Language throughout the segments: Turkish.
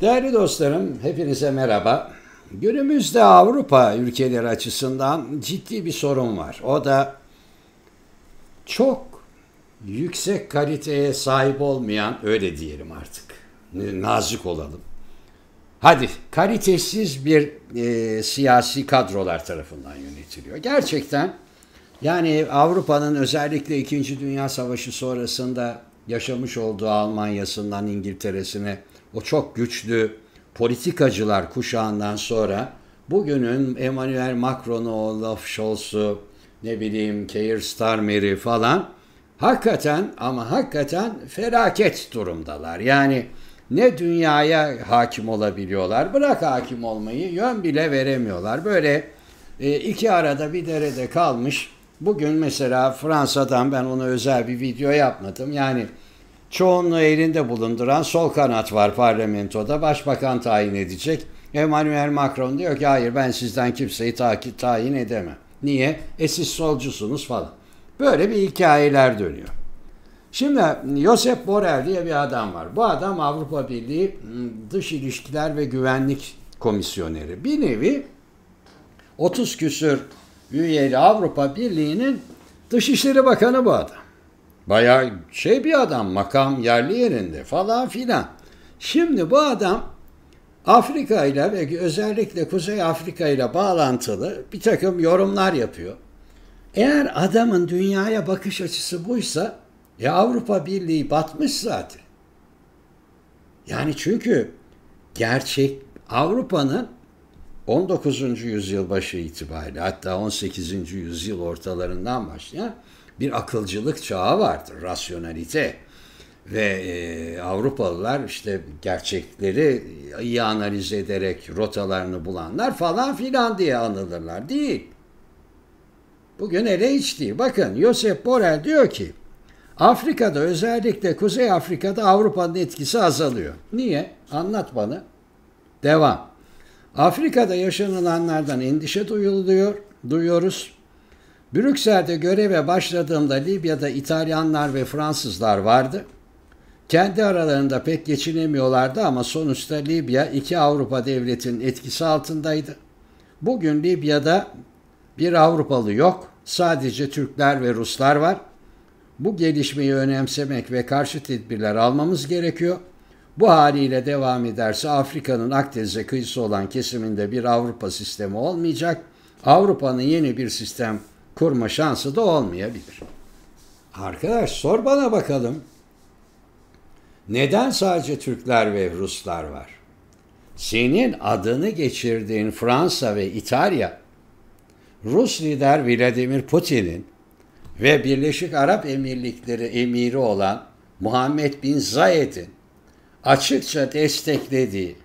Değerli dostlarım, hepinize merhaba. Günümüzde Avrupa ülkeleri açısından ciddi bir sorun var. O da çok yüksek kaliteye sahip olmayan, öyle diyelim artık, nazik olalım. Hadi kalitesiz bir e, siyasi kadrolar tarafından yönetiliyor. Gerçekten yani Avrupa'nın özellikle 2. Dünya Savaşı sonrasında yaşamış olduğu Almanya'sından İngiltere'sine o çok güçlü politikacılar kuşağından sonra bugünün Emmanuel Macron'u, Olaf Scholz'u, ne bileyim Keir Starmer'i falan hakikaten ama hakikaten felaket durumdalar. Yani ne dünyaya hakim olabiliyorlar, bırak hakim olmayı yön bile veremiyorlar. Böyle e, iki arada bir derede kalmış. Bugün mesela Fransa'dan ben ona özel bir video yapmadım. Yani çoğunluğu elinde bulunduran sol kanat var parlamentoda. Başbakan tayin edecek. Emmanuel Macron diyor ki hayır ben sizden kimseyi takip tayin edemem. Niye? E siz solcusunuz falan. Böyle bir hikayeler dönüyor. Şimdi Josep Borrell diye bir adam var. Bu adam Avrupa Birliği ıı, Dış İlişkiler ve Güvenlik Komisyoneri. Bir nevi 30 küsür üyeli Avrupa Birliği'nin Dışişleri Bakanı bu adam. Bayağı şey bir adam makam yerli yerinde falan filan. Şimdi bu adam Afrika ile ve özellikle Kuzey Afrika ile bağlantılı bir takım yorumlar yapıyor. Eğer adamın dünyaya bakış açısı buysa ya e, Avrupa Birliği batmış zaten. Yani çünkü gerçek Avrupa'nın 19. yüzyıl başı itibariyle hatta 18. yüzyıl ortalarından başlayan bir akılcılık çağı vardır, rasyonalite. Ve e, Avrupalılar işte gerçekleri iyi analiz ederek rotalarını bulanlar falan filan diye anılırlar. Değil. Bugün ele hiç değil. Bakın Josep Borrell diyor ki Afrika'da özellikle Kuzey Afrika'da Avrupa'nın etkisi azalıyor. Niye? Anlat bana. Devam. Afrika'da yaşanılanlardan endişe duyuluyor, duyuyoruz. Brüksel'de göreve başladığımda Libya'da İtalyanlar ve Fransızlar vardı. Kendi aralarında pek geçinemiyorlardı ama sonuçta Libya iki Avrupa devletinin etkisi altındaydı. Bugün Libya'da bir Avrupalı yok, sadece Türkler ve Ruslar var. Bu gelişmeyi önemsemek ve karşı tedbirler almamız gerekiyor. Bu haliyle devam ederse Afrika'nın Akdeniz'e kıyısı olan kesiminde bir Avrupa sistemi olmayacak. Avrupa'nın yeni bir sistem kurma şansı da olmayabilir. Arkadaş sor bana bakalım. Neden sadece Türkler ve Ruslar var? Senin adını geçirdiğin Fransa ve İtalya, Rus lider Vladimir Putin'in ve Birleşik Arap Emirlikleri emiri olan Muhammed bin Zayed'in açıkça desteklediği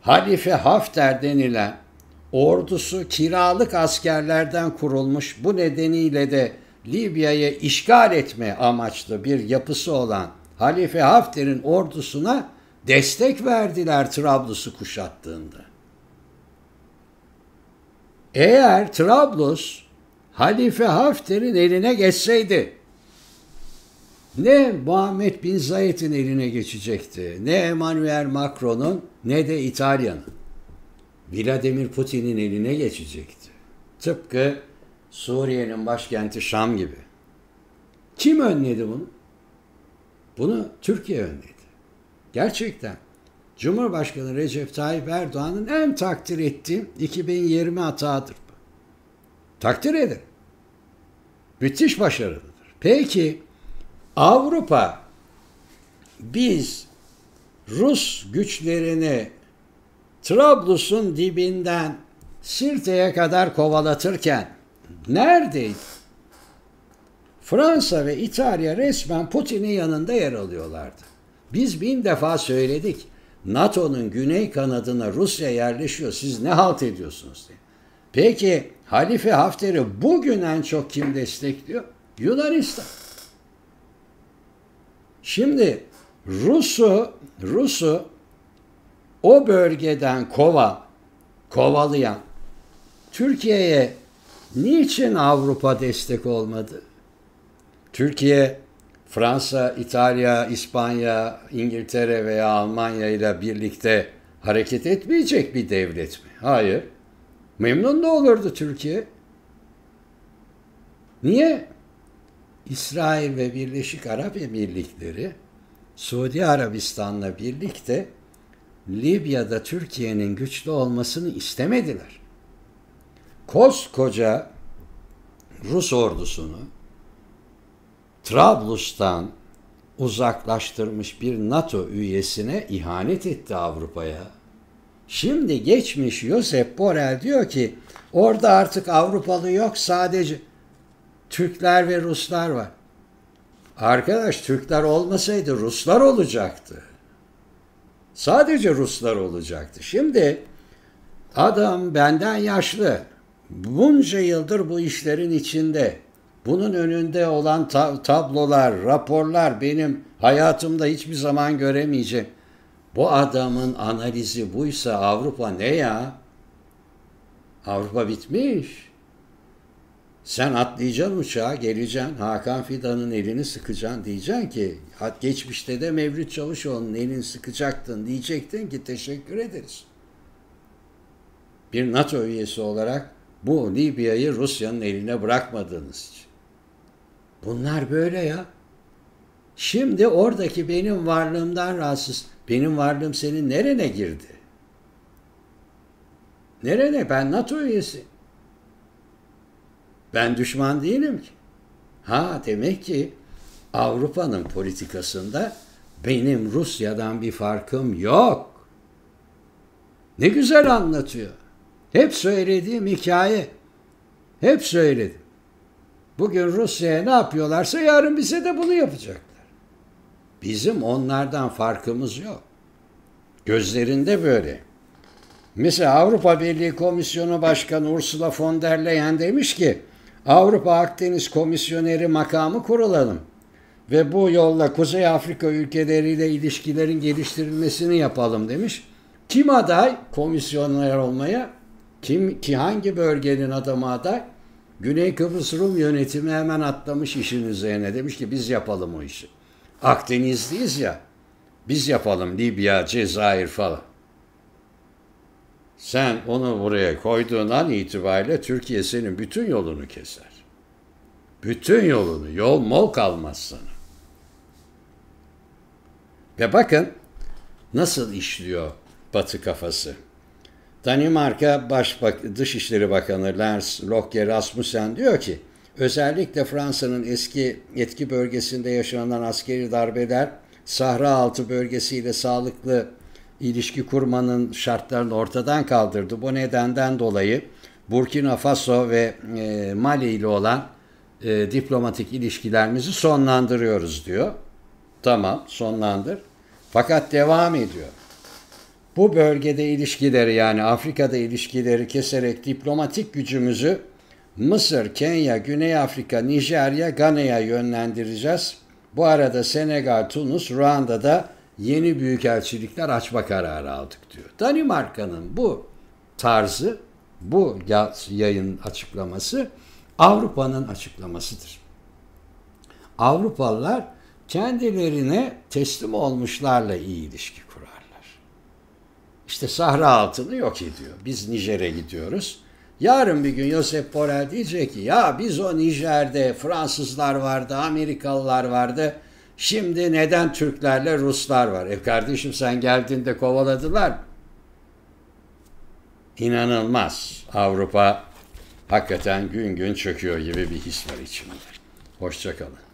Halife Hafter denilen ordusu kiralık askerlerden kurulmuş bu nedeniyle de Libya'yı işgal etme amaçlı bir yapısı olan Halife Hafter'in ordusuna destek verdiler Trablus'u kuşattığında. Eğer Trablus Halife Hafter'in eline geçseydi ne Muhammed Bin Zayed'in eline geçecekti, ne Emmanuel Macron'un ne de İtalya'nın. Vladimir Putin'in eline geçecekti. Tıpkı Suriye'nin başkenti Şam gibi. Kim önledi bunu? Bunu Türkiye önledi. Gerçekten. Cumhurbaşkanı Recep Tayyip Erdoğan'ın en takdir ettiğim 2020 hatadır bu. Takdir edin. Müthiş başarılıdır. Peki Avrupa biz Rus güçlerini Trablus'un dibinden Sirte'ye kadar kovalatırken neredeydi? Fransa ve İtalya resmen Putin'in yanında yer alıyorlardı. Biz bin defa söyledik. NATO'nun güney kanadına Rusya yerleşiyor. Siz ne halt ediyorsunuz diye. Peki Halife Hafter'i bugün en çok kim destekliyor? Yunanistan. Şimdi Rus'u Rus'u o bölgeden kova, kovalayan Türkiye'ye niçin Avrupa destek olmadı? Türkiye Fransa, İtalya, İspanya, İngiltere veya Almanya ile birlikte hareket etmeyecek bir devlet mi? Hayır. Memnun da olurdu Türkiye. Niye? İsrail ve Birleşik Arap Emirlikleri Suudi Arabistan'la birlikte Libya'da Türkiye'nin güçlü olmasını istemediler. Koskoca Rus ordusunu Trablus'tan uzaklaştırmış bir NATO üyesine ihanet etti Avrupa'ya. Şimdi geçmiş Josep Borrell diyor ki orada artık Avrupalı yok sadece Türkler ve Ruslar var. Arkadaş Türkler olmasaydı Ruslar olacaktı. Sadece Ruslar olacaktı. Şimdi adam benden yaşlı. Bunca yıldır bu işlerin içinde. Bunun önünde olan ta- tablolar, raporlar benim hayatımda hiçbir zaman göremeyeceğim. Bu adamın analizi buysa Avrupa ne ya? Avrupa bitmiş. Sen atlayacaksın uçağa, geleceksin, Hakan Fidan'ın elini sıkacaksın, diyeceksin ki, hat geçmişte de Mevlüt Çavuşoğlu'nun elini sıkacaktın, diyecektin ki teşekkür ederiz. Bir NATO üyesi olarak bu Libya'yı Rusya'nın eline bırakmadığınız için. Bunlar böyle ya. Şimdi oradaki benim varlığımdan rahatsız, benim varlığım senin nerene girdi? Nerene? Ben NATO üyesi. Ben düşman değilim ki. Ha demek ki Avrupa'nın politikasında benim Rusya'dan bir farkım yok. Ne güzel anlatıyor. Hep söylediğim hikaye. Hep söyledim. Bugün Rusya'ya ne yapıyorlarsa yarın bize de bunu yapacaklar. Bizim onlardan farkımız yok. Gözlerinde böyle. Mesela Avrupa Birliği Komisyonu Başkanı Ursula von der Leyen demiş ki Avrupa Akdeniz Komisyoneri makamı kuralım ve bu yolla Kuzey Afrika ülkeleriyle ilişkilerin geliştirilmesini yapalım demiş. Kim aday komisyoner olmaya? Kim ki hangi bölgenin adamı aday? Güney Kıbrıs Rum yönetimi hemen atlamış işin üzerine demiş ki biz yapalım o işi. Akdenizliyiz ya. Biz yapalım Libya, Cezayir falan. Sen onu buraya koyduğun an itibariyle Türkiye senin bütün yolunu keser. Bütün yolunu, yol mol kalmaz sana. Ve bakın nasıl işliyor Batı kafası. Danimarka Başbak Dışişleri Bakanı Lars Lokke Rasmussen diyor ki, özellikle Fransa'nın eski etki bölgesinde yaşanan askeri darbeler, Sahra altı bölgesiyle sağlıklı ilişki kurmanın şartlarını ortadan kaldırdı. Bu nedenden dolayı Burkina Faso ve e, Mali ile olan e, diplomatik ilişkilerimizi sonlandırıyoruz diyor. Tamam sonlandır. Fakat devam ediyor. Bu bölgede ilişkileri yani Afrika'da ilişkileri keserek diplomatik gücümüzü Mısır, Kenya, Güney Afrika, Nijerya, Gana'ya yönlendireceğiz. Bu arada Senegal, Tunus, Ruanda'da yeni büyükelçilikler açma kararı aldık diyor. Danimarka'nın bu tarzı, bu yayın açıklaması Avrupa'nın açıklamasıdır. Avrupalılar kendilerine teslim olmuşlarla iyi ilişki kurarlar. İşte Sahra altını yok ediyor. Biz Nijer'e gidiyoruz. Yarın bir gün Josep Borrell diyecek ki ya biz o Nijer'de Fransızlar vardı, Amerikalılar vardı. Şimdi neden Türklerle Ruslar var? E kardeşim sen geldiğinde kovaladılar İnanılmaz. Avrupa hakikaten gün gün çöküyor gibi bir his var içimde. Hoşçakalın.